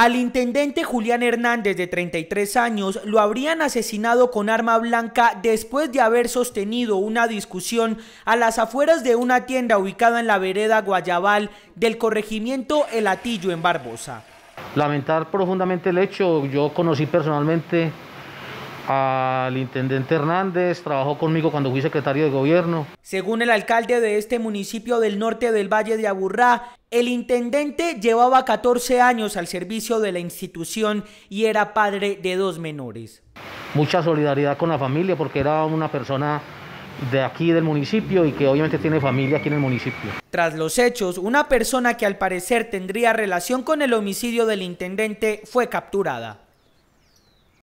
Al intendente Julián Hernández, de 33 años, lo habrían asesinado con arma blanca después de haber sostenido una discusión a las afueras de una tienda ubicada en la vereda Guayabal del corregimiento El Atillo en Barbosa. Lamentar profundamente el hecho, yo conocí personalmente al intendente Hernández, trabajó conmigo cuando fui secretario de gobierno. Según el alcalde de este municipio del norte del Valle de Aburrá, el intendente llevaba 14 años al servicio de la institución y era padre de dos menores. Mucha solidaridad con la familia porque era una persona de aquí del municipio y que obviamente tiene familia aquí en el municipio. Tras los hechos, una persona que al parecer tendría relación con el homicidio del intendente fue capturada.